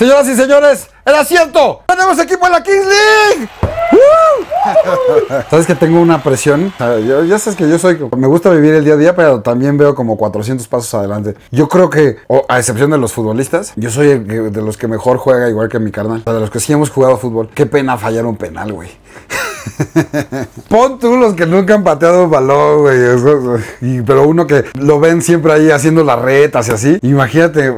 Señoras y señores, ¡el asiento! Tenemos equipo en la Kings League. Sabes que tengo una presión. ya sabes que yo soy. Me gusta vivir el día a día, pero también veo como 400 pasos adelante. Yo creo que, a excepción de los futbolistas, yo soy de los que mejor juega, igual que mi carnal. O de los que sí hemos jugado fútbol. Qué pena fallar un penal, güey. Pon tú los que nunca han pateado balón, güey. pero uno que lo ven siempre ahí haciendo las retas y así. Imagínate,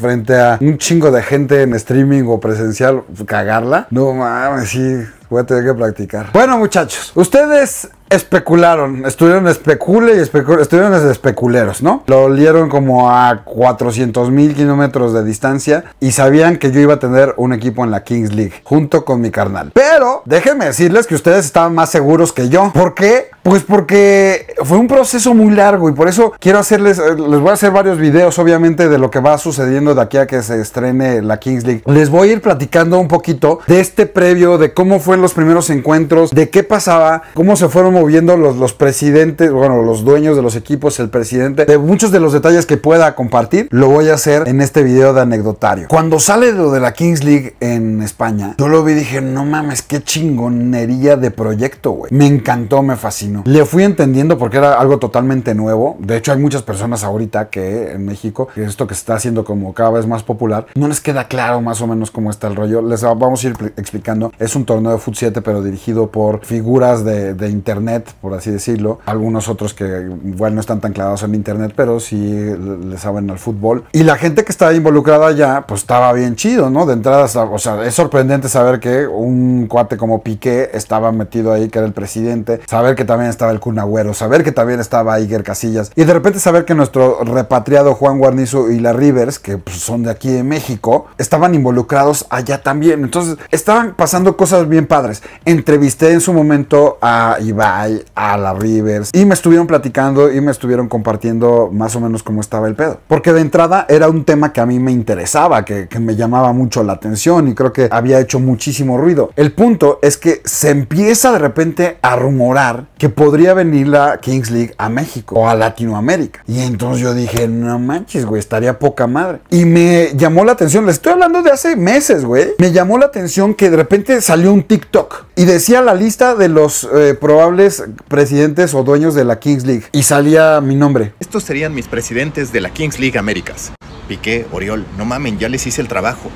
frente a un chingo de gente en streaming o presencial, cagarla. No mames, sí. Voy a tener que practicar. Bueno, muchachos, ¿ustedes especularon, estuvieron especule y estuvieron especuleros, ¿no? Lo olieron como a 400 mil kilómetros de distancia y sabían que yo iba a tener un equipo en la Kings League junto con mi carnal. Pero déjenme decirles que ustedes estaban más seguros que yo. ¿Por qué? Pues porque fue un proceso muy largo y por eso quiero hacerles, eh, les voy a hacer varios videos obviamente de lo que va sucediendo de aquí a que se estrene la Kings League. Les voy a ir platicando un poquito de este previo, de cómo fueron los primeros encuentros, de qué pasaba, cómo se fueron viendo los, presidentes, bueno, los dueños de los equipos, el presidente, de muchos de los detalles que pueda compartir, lo voy a hacer en este video de anecdotario. Cuando sale lo de la Kings League en España, yo lo vi y dije, no mames, qué chingonería de proyecto, güey. Me encantó, me fascinó. Le fui entendiendo porque era algo totalmente nuevo. De hecho, hay muchas personas ahorita que en México, que esto que se está haciendo como cada vez más popular, no les queda claro más o menos cómo está el rollo. Les vamos a ir explicando. Es un torneo de fut 7, pero dirigido por figuras de internet por así decirlo. Algunos otros que igual no están tan clavados en internet, pero sí le saben al fútbol. Y la gente que estaba involucrada allá pues estaba bien chido, ¿no? De entrada, o sea, es sorprendente saber que un cuate como Piqué estaba metido ahí, que era el presidente, saber que también estaba el Kun Agüero, saber que también estaba Iker Casillas, y de repente saber que nuestro repatriado Juan Guarnizo y la Rivers, que pues, son de aquí de México, estaban involucrados allá también. Entonces, estaban pasando cosas bien padres. Entrevisté en su momento a Iván a la Rivers. Y me estuvieron platicando y me estuvieron compartiendo más o menos cómo estaba el pedo. Porque de entrada era un tema que a mí me interesaba, que, me llamaba mucho la atención y creo que había hecho muchísimo ruido. El punto es que se empieza de repente a rumorar que podría venir la Kings League a México o a Latinoamérica. Y entonces yo dije, no manches, güey, estaría poca madre. Y me llamó la atención, les estoy hablando de hace meses, güey. Me llamó la atención que de repente salió un TikTok y decía la lista de los eh, probables presidentes o dueños de la Kings League. Y salía mi nombre. Estos serían mis presidentes de la Kings League Américas. Piqué, Oriol, no mamen, ya les hice el trabajo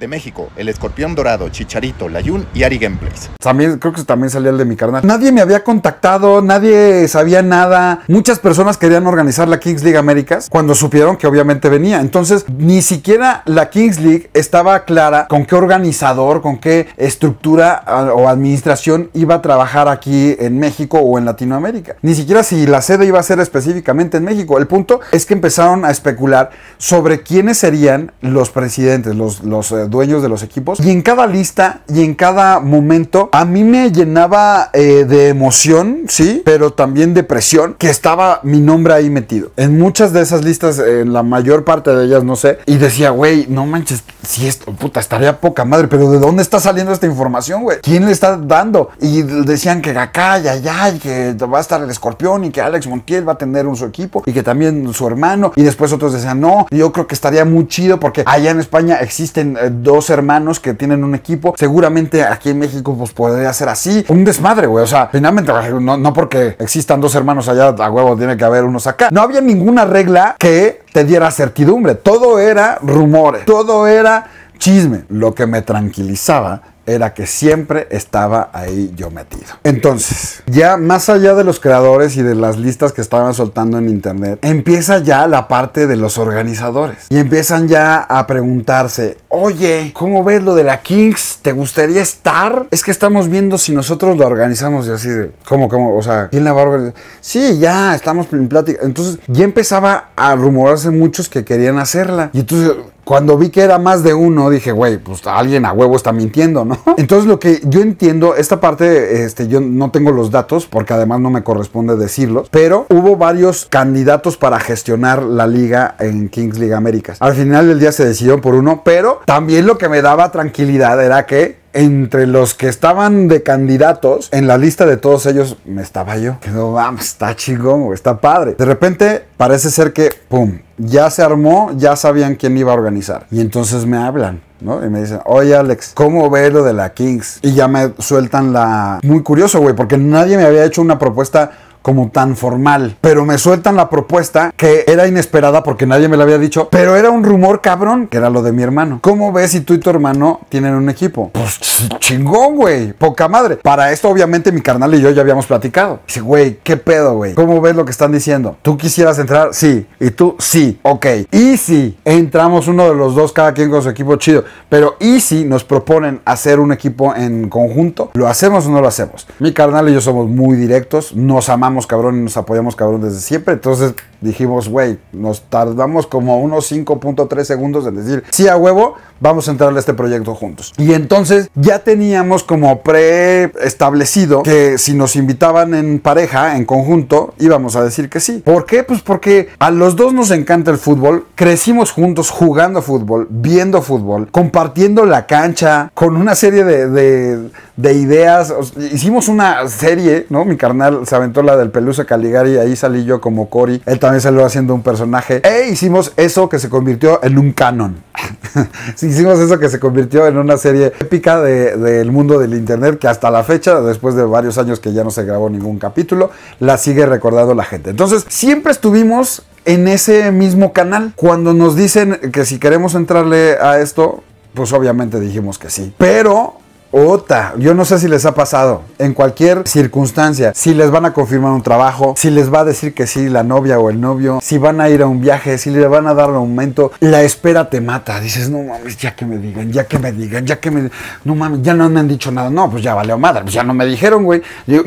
de México, El Escorpión Dorado, Chicharito, Layun y Ari Gameplays. También creo que también salía el de mi carnal. Nadie me había contactado, nadie sabía nada. Muchas personas querían organizar la Kings League Américas cuando supieron que obviamente venía. Entonces, ni siquiera la Kings League estaba clara con qué organizador, con qué estructura o administración iba a trabajar aquí en México o en Latinoamérica. Ni siquiera si la sede iba a ser específicamente en México. El punto es que empezaron a especular sobre quiénes serían los presidentes, los, los eh, dueños de los equipos. Y en cada lista y en cada momento a mí me llenaba eh, de emoción, sí, pero también de presión que estaba mi nombre ahí metido. En muchas de esas listas, en la mayor parte de ellas, no sé, y decía, güey, no manches, si esto, puta, estaría poca madre, pero ¿de dónde está saliendo esta información, güey? ¿Quién le está dando? Y decían que acá y allá, y que va a estar el escorpión, y que Alex Montiel va a tener un su equipo, y que también su hermano, y después otros decían, no, yo creo que estaría muy chido porque allá en España existen eh, dos hermanos que tienen un equipo, seguramente aquí en México pues podría ser así, un desmadre, güey, o sea, finalmente, no, no porque existan dos hermanos allá, a huevo tiene que haber unos acá, no había ninguna regla que te diera certidumbre. Todo era rumores, todo era chisme. Lo que me tranquilizaba era que siempre estaba ahí yo metido. Entonces, ya más allá de los creadores y de las listas que estaban soltando en internet, empieza ya la parte de los organizadores. Y empiezan ya a preguntarse, oye, ¿cómo ves lo de la Kings? ¿Te gustaría estar? Es que estamos viendo si nosotros lo organizamos y así de, ¿cómo, cómo? O sea, ¿quién la va a organizar? Sí, ya, estamos en plática. Entonces, ya empezaba a rumorarse muchos que querían hacerla. Y entonces, cuando vi que era más de uno, dije, güey, pues alguien a huevo está mintiendo, ¿no? Entonces lo que yo entiendo, esta parte, este, yo no tengo los datos porque además no me corresponde decirlos, pero hubo varios candidatos para gestionar la liga en Kings League Américas. Al final del día se decidió por uno, pero también lo que me daba tranquilidad era que entre los que estaban de candidatos, en la lista de todos ellos me estaba yo. Que no, vamos, está chingón, está padre. De repente parece ser que ¡Pum! Ya se armó, ya sabían quién iba a organizar. Y entonces me hablan. ¿no? Y me dicen, oye Alex, ¿cómo ve lo de la Kings? Y ya me sueltan la... Muy curioso, güey, porque nadie me había hecho una propuesta como tan formal. Pero me sueltan la propuesta que era inesperada porque nadie me la había dicho. Pero era un rumor cabrón, que era lo de mi hermano. ¿Cómo ves si tú y tu hermano tienen un equipo? Pues chingón, güey. Poca madre. Para esto, obviamente, mi carnal y yo ya habíamos platicado. Dice, güey, ¿qué pedo, güey? ¿Cómo ves lo que están diciendo? ¿Tú quisieras entrar? Sí. ¿Y tú? Sí. Ok. Y si entramos uno de los dos, cada quien con su equipo chido. Pero ¿y si nos proponen hacer un equipo en conjunto? ¿Lo hacemos o no lo hacemos? Mi carnal y yo somos muy directos. Nos amamos cabrón y nos apoyamos cabrón desde siempre. Entonces, dijimos, güey, nos tardamos como unos 5.3 segundos en decir, sí a huevo, vamos a entrar a este proyecto juntos. Y entonces ya teníamos como preestablecido que si nos invitaban en pareja, en conjunto, íbamos a decir que sí. ¿Por qué? Pues porque a los dos nos encanta el fútbol, crecimos juntos jugando fútbol, viendo fútbol, compartiendo la cancha, con una serie de, ideas. Hicimos una serie, ¿no? Mi carnal se aventó la del Pelusa Caligari, ahí salí yo como Cory. El también salió haciendo un personaje. E hicimos eso que se convirtió en un canon. hicimos eso que se convirtió en una serie épica del mundo del internet que hasta la fecha, después de varios años que ya no se grabó ningún capítulo, la sigue recordando la gente. Entonces, siempre estuvimos en ese mismo canal. Cuando nos dicen que si queremos entrarle a esto, pues obviamente dijimos que sí. Pero Ota, yo no sé si les ha pasado, en cualquier circunstancia, si les van a confirmar un trabajo, si les va a decir que sí la novia o el novio, si van a ir a un viaje, si le van a dar un aumento, la espera te mata. Dices, no mames, ya que me digan, ya que me digan, ya que me no mames, ya no me han dicho nada. No, pues ya valió madre, pues ya no me dijeron, güey. Yo,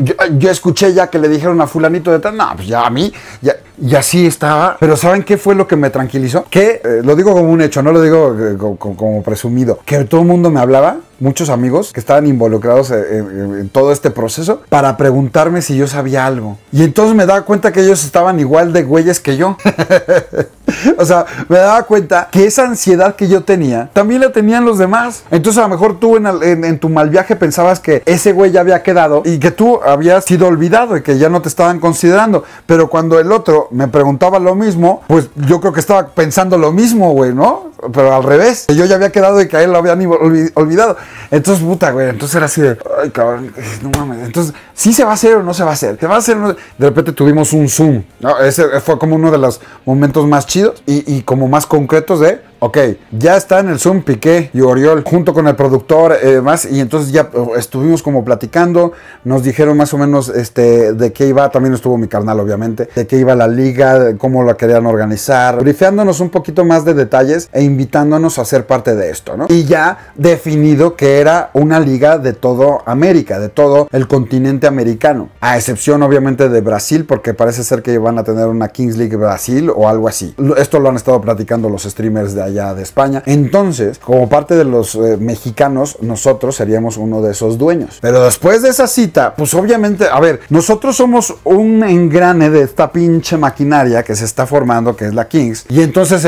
escuché ya que le dijeron a fulanito de tal, no, pues ya a mí, ya, y así estaba. Pero ¿saben qué fue lo que me tranquilizó? Que, eh, lo digo como un hecho, no lo digo eh, como, presumido, que todo el mundo me hablaba muchos amigos que estaban involucrados en, todo este proceso para preguntarme si yo sabía algo. Y entonces me daba cuenta que ellos estaban igual de güeyes que yo. o sea, me daba cuenta que esa ansiedad que yo tenía también la tenían los demás. Entonces a lo mejor tú en, en tu mal viaje pensabas que ese güey ya había quedado y que tú habías sido olvidado y que ya no te estaban considerando. Pero cuando el otro me preguntaba lo mismo, pues yo creo que estaba pensando lo mismo, güey, ¿no? Pero al revés, que yo ya había quedado y que a él lo habían olvidado. Entonces, puta, güey, entonces era así de, ay, cabrón, no mames. Entonces, ¿sí se va a hacer o no se va a hacer? ¿Se va a hacer? De repente tuvimos un Zoom, Ese fue como uno de los momentos más chidos y como más concretos de, ok, ya está en el Zoom Piqué y Oriol junto con el productor eh, más y entonces ya eh, estuvimos como platicando, nos dijeron más o menos este, de qué iba, también estuvo mi carnal obviamente, de qué iba la liga, cómo la querían organizar, brifeándonos un poquito más de detalles e invitándonos a ser parte de esto, ¿no? Y ya definido que era una liga de todo América, de todo el continente americano, a excepción obviamente de Brasil, porque parece ser que van a tener una Kings League Brasil o algo así. Esto lo han estado platicando los streamers de ahí de España. Entonces, como parte de los eh, mexicanos, nosotros seríamos uno de esos dueños. Pero después de esa cita, pues obviamente, a ver, nosotros somos un engrane de esta pinche maquinaria que se está formando, que es la Kings. Y entonces,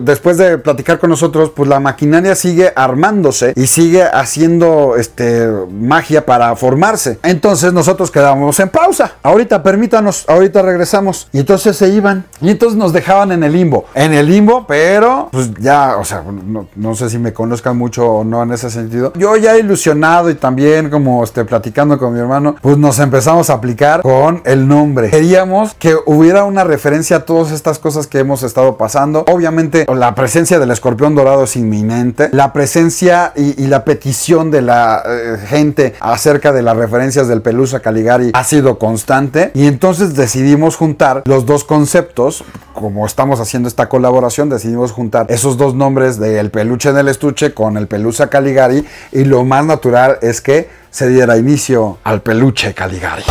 después de platicar con nosotros, pues la maquinaria sigue armándose y sigue haciendo este, magia para formarse. Entonces nosotros quedamos en pausa. Ahorita permítanos, ahorita regresamos. Y entonces se iban. Y entonces nos dejaban en el limbo. En el limbo, pero pues ya, o sea, no, sé si me conozcan mucho o no en ese sentido. Yo ya ilusionado y también como este, platicando con mi hermano, pues nos empezamos a aplicar con el nombre. Queríamos que hubiera una referencia a todas estas cosas que hemos estado pasando. Obviamente la presencia del escorpión dorado es inminente. La presencia y, la petición de la eh, gente acerca de las referencias del Pelusa Caligari ha sido constante. Y entonces decidimos juntar los dos conceptos. Como estamos haciendo esta colaboración, decidimos juntar esos dos nombres del Peluche en el Estuche con El Pelusa Caligari y lo más natural es que se diera inicio al Peluche Caligari.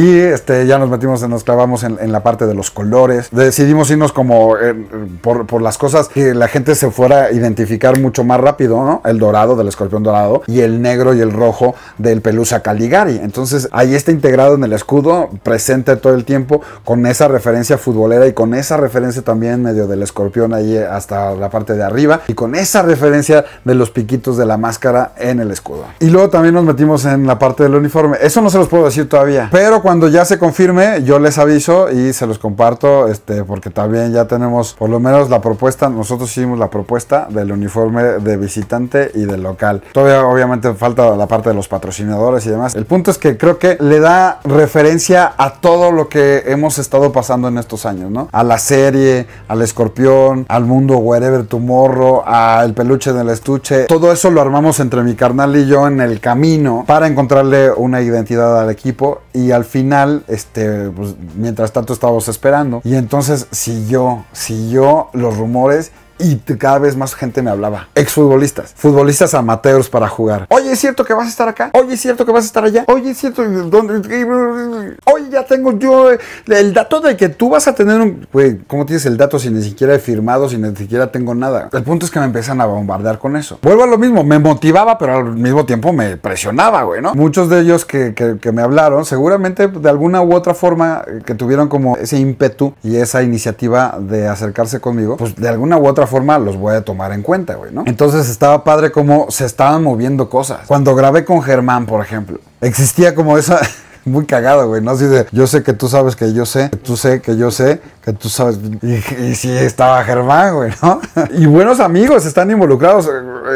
Y este, ya nos metimos, nos clavamos en, la parte de los colores. Decidimos irnos como eh, por, por, las cosas que la gente se fuera a identificar mucho más rápido, ¿no? El dorado del escorpión dorado y el negro y el rojo del pelusa Caligari. Entonces ahí está integrado en el escudo, presente todo el tiempo, con esa referencia futbolera y con esa referencia también medio del escorpión ahí hasta la parte de arriba y con esa referencia de los piquitos de la máscara en el escudo. Y luego también nos metimos en la parte del uniforme. Eso no se los puedo decir todavía, pero cuando cuando ya se confirme, yo les aviso y se los comparto, este, porque también ya tenemos por lo menos la propuesta, nosotros hicimos la propuesta del uniforme de visitante y del local. Todavía obviamente falta la parte de los patrocinadores y demás. El punto es que creo que le da referencia a todo lo que hemos estado pasando en estos años, ¿no? A la serie, al escorpión, al mundo wherever tomorrow, al peluche del estuche. Todo eso lo armamos entre mi carnal y yo en el camino para encontrarle una identidad al equipo y al fin final, este, pues, mientras tanto estábamos esperando. Y entonces siguió, siguió los rumores y cada vez más gente me hablaba. Exfutbolistas, futbolistas amateurs para jugar. Oye, ¿es cierto que vas a estar acá? Oye, ¿es cierto que vas a estar allá? Oye, ¿es cierto? ¿Dónde? Oye, ya tengo yo eh, el dato de que tú vas a tener un... Güey, ¿cómo tienes el dato si ni siquiera he firmado, si ni siquiera tengo nada? El punto es que me empiezan a bombardear con eso. Vuelvo a lo mismo, me motivaba, pero al mismo tiempo me presionaba, güey, ¿no? Muchos de ellos que, que me hablaron, seguramente de alguna u otra forma eh, que tuvieron como ese ímpetu y esa iniciativa de acercarse conmigo, pues de alguna u otra forma forma los voy a tomar en cuenta, güey, ¿no? Entonces estaba padre como se estaban moviendo cosas. Cuando grabé con Germán, por ejemplo, existía como esa... muy cagado, güey, ¿no? Así de, yo sé que tú sabes que yo sé, tú sé que yo sé, tú sabes, y, si estaba Germán, güey, ¿no? y buenos amigos están involucrados.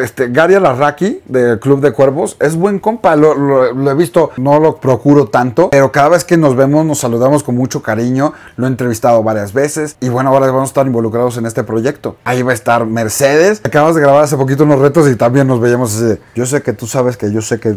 Este, Gary Alarraqui, del Club de Cuervos, es buen compa, lo, he visto, no lo procuro tanto, pero cada vez que nos vemos nos saludamos con mucho cariño, lo he entrevistado varias veces y bueno, ahora vamos a estar involucrados en este proyecto. Ahí va a estar Mercedes, acabamos de grabar hace poquito unos retos y también nos veíamos así, yo sé que tú sabes que yo sé que,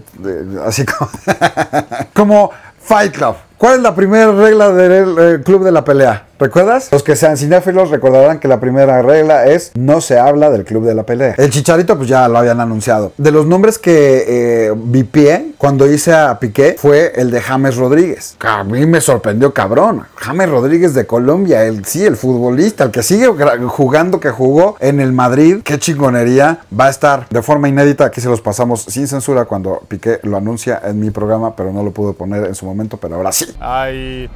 así como, como Fight Club. ¿Cuál es la primera regla del club de la pelea? ¿Recuerdas? Los que sean cinéfilos recordarán que la primera regla es no se habla del club de la pelea. El Chicharito pues ya lo habían anunciado. De los nombres que eh, vipié cuando hice a Piqué fue el de James Rodríguez. a mí me sorprendió cabrón. James Rodríguez de Colombia, el sí, el futbolista, el que sigue jugando que jugó en el Madrid. Qué chingonería va a estar de forma inédita. Aquí se los pasamos sin censura cuando Piqué lo anuncia en mi programa, pero no lo pude poner en su momento, pero ahora sí. Ay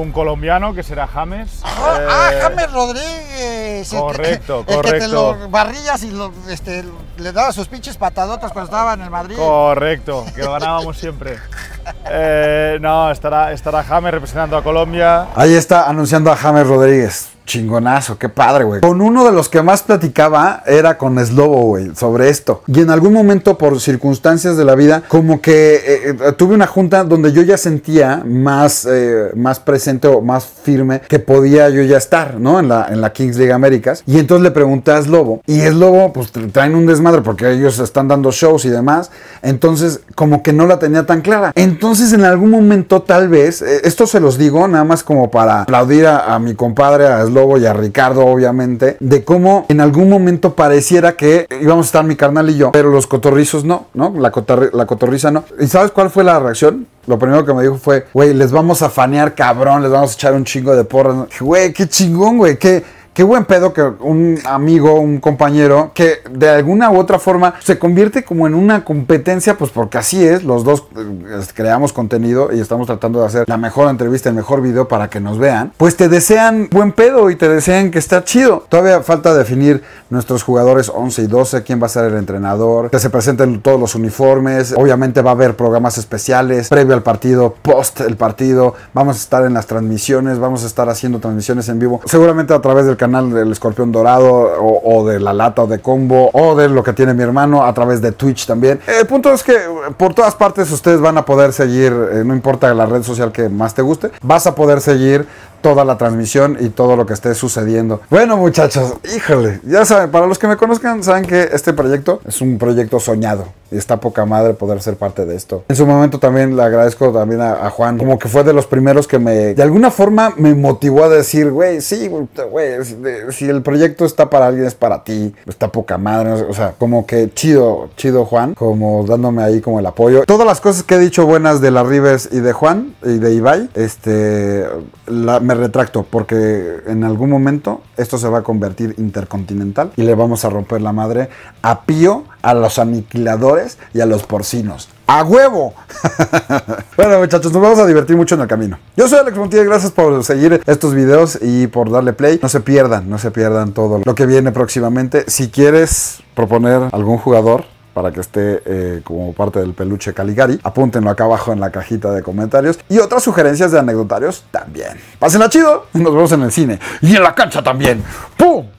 un colombiano que será James. Ah, ah eh, James Rodríguez. Correcto, correcto. que te lo barrillas y este, le daba sus pinches patadotas cuando estaba en el Madrid. Correcto, que lo ganábamos siempre. Eh, no, estará, estará James representando a Colombia. Ahí está, anunciando a James Rodríguez. Chingonazo, qué padre, güey. Con uno de los que más platicaba era con Slobo, güey, sobre esto. Y en algún momento, por circunstancias de la vida, como que eh, eh, tuve una junta donde yo ya sentía más, eh, más presente o más firme que podía yo ya estar, ¿no? En la, en la Kings League Américas. Y entonces le pregunté a Slobo. Y Slobo, pues traen un desmadre porque ellos están dando shows y demás. Entonces, como que no la tenía tan clara. Entonces, en algún momento, tal vez, esto se los digo nada más como para aplaudir a, a mi compadre, a Slobo Lobo y a Ricardo, obviamente, de cómo en algún momento pareciera que íbamos a estar mi carnal y yo, pero los cotorrizos no, ¿no? La, la cotorriza no. ¿Y sabes cuál fue la reacción? Lo primero que me dijo fue, güey, les vamos a fanear cabrón, les vamos a echar un chingo de porras. Güey, qué chingón, güey, qué, qué buen pedo que un amigo, un compañero, que de alguna u otra forma se convierte como en una competencia, pues porque así es, los dos eh, creamos contenido y estamos tratando de hacer la mejor entrevista, el mejor video para que nos vean, pues te desean buen pedo y te desean que esté chido. Todavía falta definir nuestros jugadores 11 y 12, quién va a ser el entrenador, que se presenten todos los uniformes, obviamente va a haber programas especiales previo al partido, post el partido, vamos a estar en las transmisiones, vamos a estar haciendo transmisiones en vivo, seguramente a través del canal canal del Escorpión Dorado o, de La Lata o de Combo o de lo que tiene mi hermano a través de Twitch también. El punto es que eh, por todas partes ustedes van a poder seguir, eh, no importa la red social que más te guste, vas a poder seguir toda la transmisión y todo lo que esté sucediendo. Bueno, muchachos, híjole, ya saben, para los que me conozcan, saben que este proyecto es un proyecto soñado y está poca madre poder ser parte de esto. En su momento también le agradezco también a, Juan, como que fue de los primeros que me, de alguna forma, me motivó a decir, güey, sí, güey, si, el proyecto está para alguien, es para ti, está poca madre, o sea, como que chido, chido Juan, como dándome ahí como el apoyo. Todas las cosas que he dicho buenas de la Rivers y de Juan y de Ibai, este, me retracto, porque en algún momento esto se va a convertir intercontinental y le vamos a romper la madre a Pío, a los aniquiladores y a los porcinos. ¡A huevo! bueno, muchachos, nos vamos a divertir mucho en el camino. Yo soy Alex Montiel, gracias por seguir estos videos y por darle play. No se pierdan, no se pierdan todo lo que viene próximamente. Si quieres proponer algún jugador para que esté eh, como parte del peluche Caligari. Apúntenlo acá abajo en la cajita de comentarios. Y otras sugerencias de anecdotarios también. Pásenla chido. Nos vemos en el cine y en la cancha también. ¡Pum!